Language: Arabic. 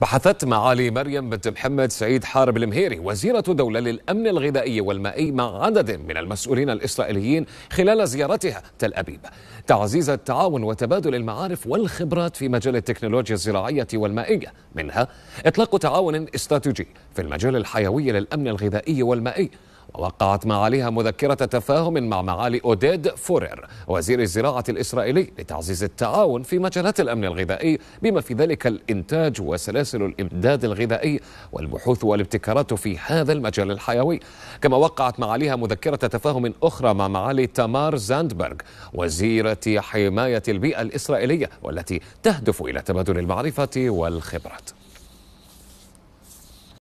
بحثت معالي مريم بنت محمد سعيد حارب المهيري وزيرة دولة للأمن الغذائي والمائي مع عدد من المسؤولين الإسرائيليين خلال زيارتها تل أبيب تعزيز التعاون وتبادل المعارف والخبرات في مجال التكنولوجيا الزراعية والمائية منها إطلاق تعاون استراتيجي في المجال الحيوي للأمن الغذائي والمائي ووقعت معاليها مذكرة تفاهم مع معالي أوديد فورير وزير الزراعة الإسرائيلي لتعزيز التعاون في مجالات الأمن الغذائي بما في ذلك الإنتاج وسلاسل الإمداد الغذائي والبحوث والابتكارات في هذا المجال الحيوي كما وقعت معاليها مذكرة تفاهم أخرى مع معالي تمار زاندبرغ وزيرة حماية البيئة الإسرائيلية والتي تهدف إلى تبادل المعرفة والخبرات